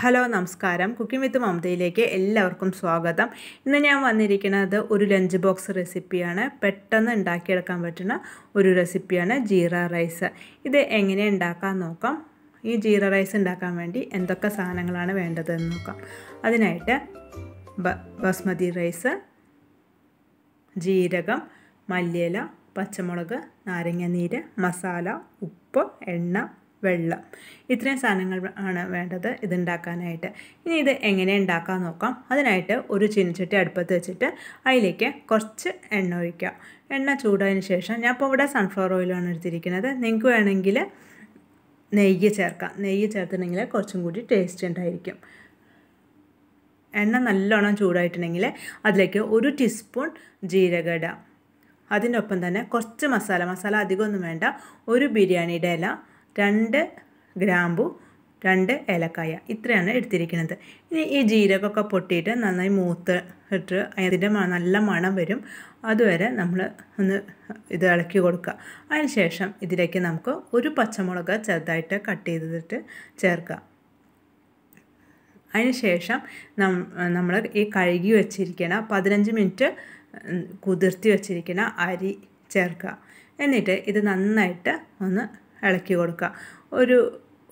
hello നമസ്കാരം cooking വിത്ത് മമതയിലേക്ക് എല്ലാവർക്കും സ്വാഗതം ഇന്ന് ഞാൻ വന്നിരിക്കുന്നത് ഒരു ലഞ്ച് ബോക്സ് റെസിപ്പിയാണ് പെട്ടെന്ന് ഉണ്ടാക്കിയെടുക്കാൻ പറ്റുന്ന ഒരു റെസിപ്പിയാണ് ജീര റൈസ് ഇത് എങ്ങനെ ഉണ്ടാക്കാൻ നോക്കാം ഈ ജീര റൈസ് ഉണ്ടാക്കാൻ വേണ്ടി എന്തൊക്കെ സാധനങ്ങളാണ് വേണ്ടതെന്ന് നോക്കാം അതിനായിട്ട് ബസ്മതി റൈസ് ജീരകം മല്ലിയില പച്ചമുളക് നാരങ്ങ നീര് മസാല ഉപ്പ് എണ്ണ വെള്ളം ഇത്രയും സാധനങ്ങൾ ആണ് വേണ്ടത് ഇതുണ്ടാക്കാനായിട്ട് ഇനി ഇത് എങ്ങനെ ഉണ്ടാക്കാൻ നോക്കാം അതിനായിട്ട് ഒരു ചീനിച്ചട്ടി അടുപ്പത്ത് വെച്ചിട്ട് അതിലേക്ക് കുറച്ച് എണ്ണ ഒഴിക്കാം എണ്ണ ചൂടായതിന് ശേഷം ഞാൻ ഇപ്പോൾ ഇവിടെ സൺഫ്ലവർ ഓയിലാണ് എടുത്തിരിക്കുന്നത് നിങ്ങൾക്ക് വേണമെങ്കിൽ നെയ്യ് ചേർക്കാം നെയ്യ് ചേർത്തിട്ടുണ്ടെങ്കിൽ കുറച്ചും കൂടി ടേസ്റ്റ് ഉണ്ടായിരിക്കും എണ്ണ നല്ലോണം ചൂടായിട്ടുണ്ടെങ്കിൽ അതിലേക്ക് ഒരു ടീസ്പൂൺ ജീരകട ഇടാം അതിനൊപ്പം തന്നെ കുറച്ച് മസാല മസാല അധികമൊന്നും വേണ്ട ഒരു ബിരിയാണിയുടെ ഇല രണ്ട് ഗ്രാമ്പു രണ്ട് ഏലക്കായ ഇത്രയാണ് എടുത്തിരിക്കുന്നത് ഇനി ഈ ജീരകമൊക്കെ പൊട്ടിയിട്ട് നന്നായി മൂത്ത് ഇട്ട് അതിൻ്റെ നല്ല മണം വരും അതുവരെ നമ്മൾ ഒന്ന് ഇത് ഇളക്കി കൊടുക്കുക അതിനുശേഷം ഇതിലേക്ക് നമുക്ക് ഒരു പച്ചമുളക് ചെറുതായിട്ട് കട്ട് ചെയ്തിട്ട് ചേർക്കുക അതിനുശേഷം നമ്മൾ ഈ കഴുകി വെച്ചിരിക്കണം പതിനഞ്ച് മിനിറ്റ് കുതിർത്തി വെച്ചിരിക്കുന്ന അരി ചേർക്കുക എന്നിട്ട് ഇത് നന്നായിട്ട് ഒന്ന് ഇളക്കി കൊടുക്കുക ഒരു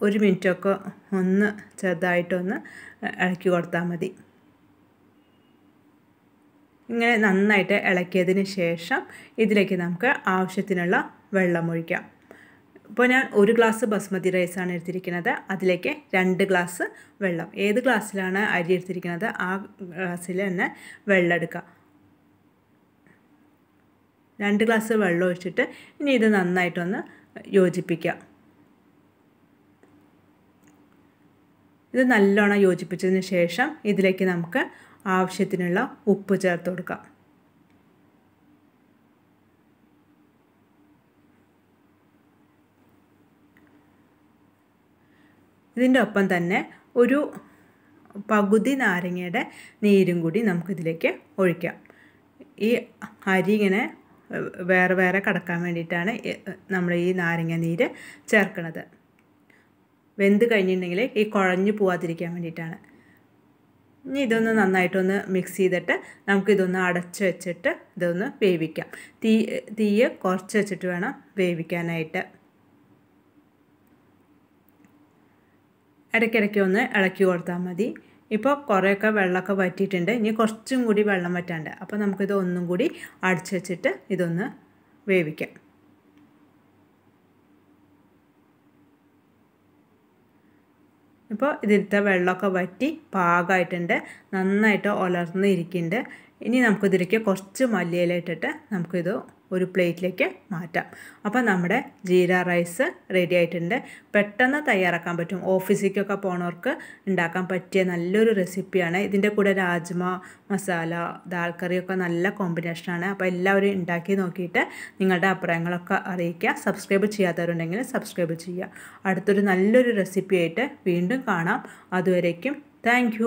ഒരു മിനിറ്റൊക്കെ ഒന്ന് ചെറുതായിട്ടൊന്ന് ഇളക്കി കൊടുത്താൽ മതി ഇങ്ങനെ നന്നായിട്ട് ഇളക്കിയതിന് ശേഷം ഇതിലേക്ക് നമുക്ക് ആവശ്യത്തിനുള്ള വെള്ളം ഒഴിക്കാം ഇപ്പോൾ ഞാൻ ഒരു ഗ്ലാസ് ബസ്മതി റൈസാണ് എടുത്തിരിക്കുന്നത് അതിലേക്ക് രണ്ട് ഗ്ലാസ് വെള്ളം ഏത് ഗ്ലാസ്സിലാണ് അരി എടുത്തിരിക്കുന്നത് ആ ഗ്ലാസ്സിൽ തന്നെ വെള്ളം എടുക്കുക രണ്ട് ഗ്ലാസ് വെള്ളം ഒഴിച്ചിട്ട് ഇനി ഇത് നന്നായിട്ടൊന്ന് യോജിപ്പിക്കുക ഇത് നല്ലോണം യോജിപ്പിച്ചതിന് ശേഷം ഇതിലേക്ക് നമുക്ക് ആവശ്യത്തിനുള്ള ഉപ്പ് ചേർത്ത് കൊടുക്കാം ഇതിൻ്റെ ഒപ്പം തന്നെ ഒരു പകുതി നാരങ്ങയുടെ നീരും കൂടി നമുക്കിതിലേക്ക് ഒഴിക്കാം ഈ അരി ഇങ്ങനെ വേറെ വേറെ കടക്കാൻ വേണ്ടിയിട്ടാണ് നമ്മൾ ഈ നാരങ്ങ നീര് ചേർക്കുന്നത് വെന്ത് കഴിഞ്ഞിട്ടുണ്ടെങ്കിൽ ഈ കുഴഞ്ഞു പോവാതിരിക്കാൻ വേണ്ടിയിട്ടാണ് ഇനി ഇതൊന്ന് നന്നായിട്ടൊന്ന് മിക്സ് ചെയ്തിട്ട് നമുക്കിതൊന്ന് അടച്ചു വെച്ചിട്ട് ഇതൊന്ന് വേവിക്കാം തീ തീയ് കുറച്ച് വെച്ചിട്ട് വേണം വേവിക്കാനായിട്ട് ഇടയ്ക്കിടയ്ക്ക് ഒന്ന് ഇളക്കി കൊടുത്താൽ മതി ഇപ്പോൾ കുറേയൊക്കെ വെള്ളമൊക്കെ വറ്റിയിട്ടുണ്ട് ഇനി കുറച്ചും കൂടി വെള്ളം വറ്റാണ്ട് അപ്പോൾ നമുക്കിത് ഒന്നും കൂടി അടിച്ച് വെച്ചിട്ട് ഇതൊന്ന് വേവിക്കാം ഇപ്പോൾ ഇതിലത്തെ വെള്ളമൊക്കെ വറ്റി പാകമായിട്ടുണ്ട് നന്നായിട്ട് ഉലർന്നിരിക്കുന്നുണ്ട് ഇനി നമുക്കിതിലേക്ക് കുറച്ച് മല്ലിയില ഇട്ടിട്ട് നമുക്കിത് ഒരു പ്ലേറ്റിലേക്ക് മാറ്റാം അപ്പോൾ നമ്മുടെ ജീര റൈസ് റെഡി ആയിട്ടുണ്ട് പെട്ടെന്ന് തയ്യാറാക്കാൻ പറ്റും ഓഫീസിലേക്കൊക്കെ പോണവർക്ക് ഉണ്ടാക്കാൻ പറ്റിയ നല്ലൊരു റെസിപ്പിയാണ് ഇതിൻ്റെ കൂടെ രാജ്മ മസാല ദാൽ നല്ല കോമ്പിനേഷനാണ് അപ്പോൾ എല്ലാവരും ഉണ്ടാക്കി നോക്കിയിട്ട് നിങ്ങളുടെ അഭിപ്രായങ്ങളൊക്കെ അറിയിക്കുക സബ്സ്ക്രൈബ് ചെയ്യാത്തവരുണ്ടെങ്കിൽ സബ്സ്ക്രൈബ് ചെയ്യുക അടുത്തൊരു നല്ലൊരു റെസിപ്പിയായിട്ട് വീണ്ടും കാണാം അതുവരേക്കും താങ്ക്